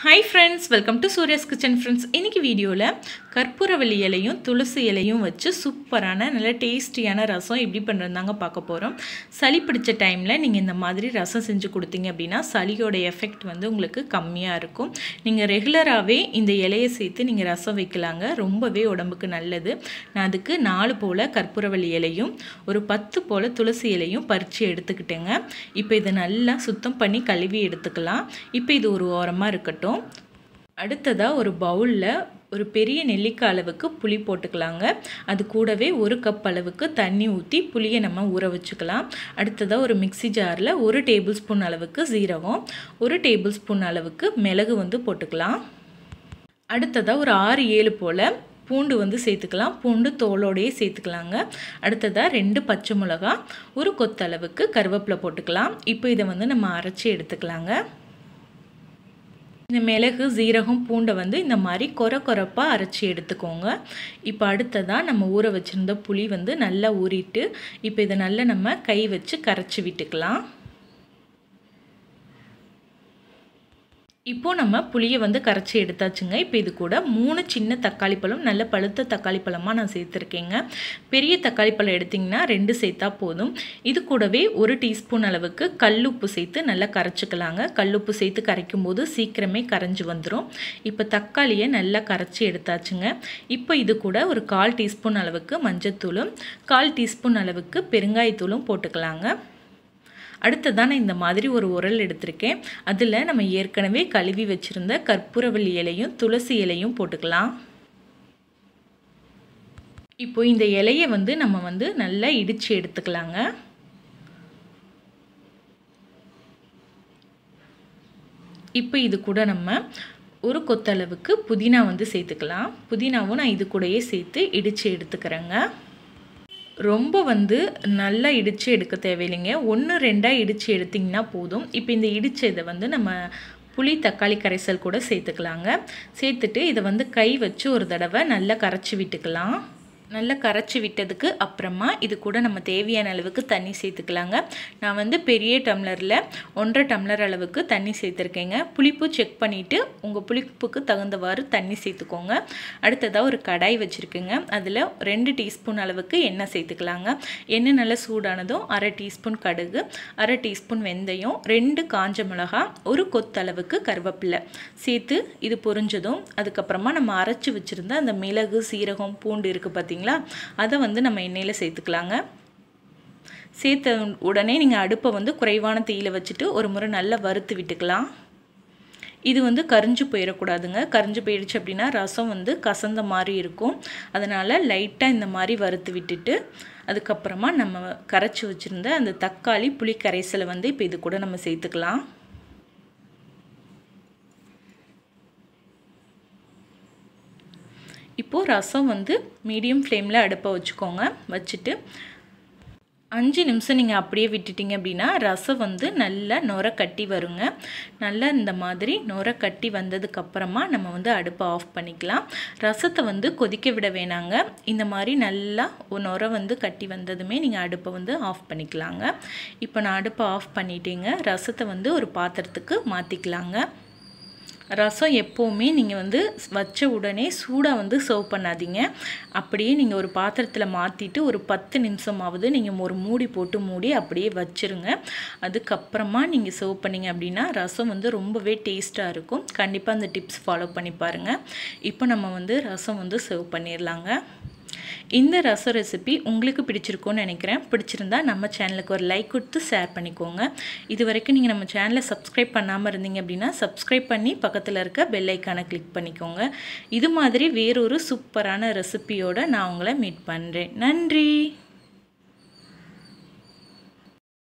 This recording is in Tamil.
hi friends welcome to Surya's kitchen friends இன்றைக்கி வீடியோவில் கற்பூரவள்ளி இலையும் துளசி இலையும் வச்சு சூப்பரான நல்ல டேஸ்டியான ரசம் எப்படி பண்ணுறதாங்க பார்க்க போகிறோம் சளி பிடிச்ச டைமில் நீங்கள் இந்த மாதிரி ரசம் செஞ்சு கொடுத்தீங்க அப்படின்னா சளியோட எஃபெக்ட் வந்து உங்களுக்கு கம்மியாக இருக்கும் நீங்கள் ரெகுலராகவே இந்த இலையை சேர்த்து நீங்கள் ரசம் வைக்கலாங்க ரொம்பவே உடம்புக்கு நல்லது நான் அதுக்கு நாலு போல் கற்பூரவள்ளி இலையும் ஒரு பத்து போல் துளசி இலையும் பறித்து எடுத்துக்கிட்டேங்க இப்போ இதை நல்லா சுத்தம் பண்ணி கழுவி எடுத்துக்கலாம் இப்போ இது ஒரு ஓரமாக இருக்கட்டும் இருக்கட்டும் அடுத்ததாக ஒரு பவுலில் ஒரு பெரிய நெல்லிக்காய் அளவுக்கு புளி போட்டுக்கலாங்க அது கூடவே ஒரு கப் அளவுக்கு தண்ணி ஊற்றி புளியை நம்ம ஊற வச்சுக்கலாம் அடுத்ததாக ஒரு மிக்சி ஜாரில் ஒரு டேபிள் ஸ்பூன் அளவுக்கு சீரகம் ஒரு டேபிள் ஸ்பூன் அளவுக்கு மிளகு வந்து போட்டுக்கலாம் அடுத்ததாக ஒரு ஆறு ஏழு போல் பூண்டு வந்து சேர்த்துக்கலாம் பூண்டு தோலோடையே சேர்த்துக்கலாங்க அடுத்ததாக ரெண்டு பச்சை மிளகா ஒரு கொத்தளவுக்கு கருவேப்பிலை போட்டுக்கலாம் இப்போ இதை வந்து நம்ம அரைச்சி எடுத்துக்கலாங்க இந்த மிளகு சீரகம் பூண்டை வந்து இந்த மாதிரி கொர கொரப்பாக அரைச்சி எடுத்துக்கோங்க இப்போ அடுத்ததாக நம்ம ஊற வச்சுருந்த புளி வந்து நல்லா ஊறிட்டு இப்போ இதை நல்லா நம்ம கை வச்சு கரைச்சி விட்டுக்கலாம் இப்போது நம்ம புளியை வந்து கரைச்சி எடுத்தாச்சுங்க இப்போ இது கூட மூணு சின்ன தக்காளி பழம் நல்ல பழுத்த தக்காளி பழமாக நான் சேர்த்துருக்கேங்க பெரிய தக்காளி பழம் எடுத்திங்கன்னா ரெண்டு சேர்த்தா போதும் இது கூடவே ஒரு டீஸ்பூன் அளவுக்கு கல்லுப்பு சேர்த்து நல்லா கரைச்சிக்கலாங்க கல்லுப்பு சேர்த்து கரைக்கும் போது சீக்கிரமே கரைஞ்சி வந்துடும் இப்போ தக்காளியை நல்லா கரைச்சி எடுத்தாச்சுங்க இப்போ இது கூட ஒரு கால் டீஸ்பூன் அளவுக்கு மஞ்சத்தூளும் கால் டீஸ்பூன் அளவுக்கு பெருங்காயத்தூளும் போட்டுக்கலாங்க அடுத்ததான் இந்த மாதிரி ஒரு உரல் எடுத்திருக்கேன் அதில் நம்ம ஏற்கனவே கழுவி வச்சுருந்த கற்பூரவள்ளி இலையும் துளசி இலையும் போட்டுக்கலாம் இப்போ இந்த இலையை வந்து நம்ம வந்து நல்லா இடித்து எடுத்துக்கலாங்க இப்போ இது கூட நம்ம ஒரு கொத்தளவுக்கு புதினா வந்து சேர்த்துக்கலாம் புதினாவும் நான் இது கூடயே சேர்த்து இடித்து எடுத்துக்கிறேங்க ரொம்ப வந்து நல்லா இடித்து எடுக்க தேவையில்லைங்க ஒன்று ரெண்டாக இடித்து எடுத்திங்கன்னா போதும் இப்போ இந்த இடித்த இதை வந்து நம்ம புளி தக்காளி கரைசல் கூட சேர்த்துக்கலாங்க சேர்த்துட்டு இதை வந்து கை வச்சு ஒரு தடவை நல்லா கரைச்சி விட்டுக்கலாம் நல்லா கரைச்சி விட்டதுக்கு அப்புறமா இது கூட நம்ம தேவையான அளவுக்கு தண்ணி சேர்த்துக்கலாங்க நான் வந்து பெரிய டம்ளரில் ஒன்றரை டம்ளர் அளவுக்கு தண்ணி சேர்த்துருக்கேங்க புளிப்பு செக் பண்ணிவிட்டு உங்கள் புளிப்புக்கு தகுந்தவாறு தண்ணி சேர்த்துக்கோங்க அடுத்ததாக ஒரு கடாய் வச்சுருக்கேங்க அதில் ரெண்டு டீஸ்பூன் அளவுக்கு எண்ணெய் சேர்த்துக்கலாங்க எண்ணெய் நல்லா சூடானதும் அரை டீஸ்பூன் கடுகு அரை டீஸ்பூன் வெந்தயம் ரெண்டு காஞ்ச மிளகா ஒரு கொத்தளவுக்கு கருவேப்பிலை சேர்த்து இது பொரிஞ்சதும் அதுக்கப்புறமா நம்ம அரைச்சி வச்சுருந்த அந்த மிளகு சீரகம் பூண்டு இருக்குது பார்த்திங்க இல்லைங்களா அதை வந்து நம்ம எண்ணெயில் சேர்த்துக்கலாங்க சேர்த்த உடனே நீங்கள் அடுப்பை வந்து குறைவான தீயில் வச்சுட்டு ஒரு முறை நல்லா வறுத்து விட்டுக்கலாம் இது வந்து கரிஞ்சு போயிடக்கூடாதுங்க கரிஞ்சு போயிடுச்சு அப்படின்னா ரசம் வந்து கசந்த மாதிரி இருக்கும் அதனால் லைட்டாக இந்த மாதிரி வறுத்து விட்டுட்டு அதுக்கப்புறமா நம்ம கரைச்சி வச்சுருந்த அந்த தக்காளி புளி கரைசலை வந்து இப்போ இது கூட நம்ம சேர்த்துக்கலாம் இப்போது ரசம் வந்து மீடியம் ஃப்ளேமில் அடுப்பை வச்சுக்கோங்க வச்சுட்டு அஞ்சு நிமிஷம் நீங்கள் அப்படியே விட்டுட்டிங்க அப்படின்னா ரசம் வந்து நல்லா நுர கட்டி வருங்க நல்லா இந்த மாதிரி நுர கட்டி வந்ததுக்கப்புறமா நம்ம வந்து அடுப்பை ஆஃப் பண்ணிக்கலாம் ரசத்தை வந்து கொதிக்க விட வேணாங்க இந்த மாதிரி நல்லா நுர வந்து கட்டி வந்ததுமே நீங்கள் அடுப்பை வந்து ஆஃப் பண்ணிக்கலாங்க இப்போ நான் அடுப்பை ஆஃப் பண்ணிட்டேங்க ரசத்தை வந்து ஒரு பாத்திரத்துக்கு மாற்றிக்கலாங்க ரசம் எப்போவுமே நீங்கள் வந்து வச்ச உடனே சூடாக வந்து சர்வ் பண்ணாதீங்க அப்படியே நீங்கள் ஒரு பாத்திரத்தில் மாற்றிட்டு ஒரு பத்து நிமிஷமாவது நீங்கள் ஒரு மூடி போட்டு மூடி அப்படியே வச்சுருங்க அதுக்கப்புறமா நீங்கள் சர்வ் பண்ணிங்க அப்படின்னா ரசம் வந்து ரொம்பவே டேஸ்ட்டாக இருக்கும் கண்டிப்பாக அந்த டிப்ஸ் ஃபாலோ பண்ணி பாருங்கள் இப்போ நம்ம வந்து ரசம் வந்து சர்வ் பண்ணிடலாங்க இந்த ரச ரெசிபி உங்களுக்கு பிடிச்சிருக்கும்னு நினைக்கிறேன் பிடிச்சிருந்தா நம்ம சேனலுக்கு ஒரு லைக் கொடுத்து ஷேர் பண்ணிக்கோங்க இது வரைக்கும் நீங்கள் நம்ம சேனலை சப்ஸ்கிரைப் பண்ணாமல் இருந்தீங்க அப்படின்னா சப்ஸ்கிரைப் பண்ணி பக்கத்தில் இருக்க பெல் ஐக்கானை கிளிக் பண்ணிக்கோங்க இது மாதிரி வேறொரு சூப்பரான ரெசிபியோடு நான் உங்களை மீட் பண்ணுறேன் நன்றி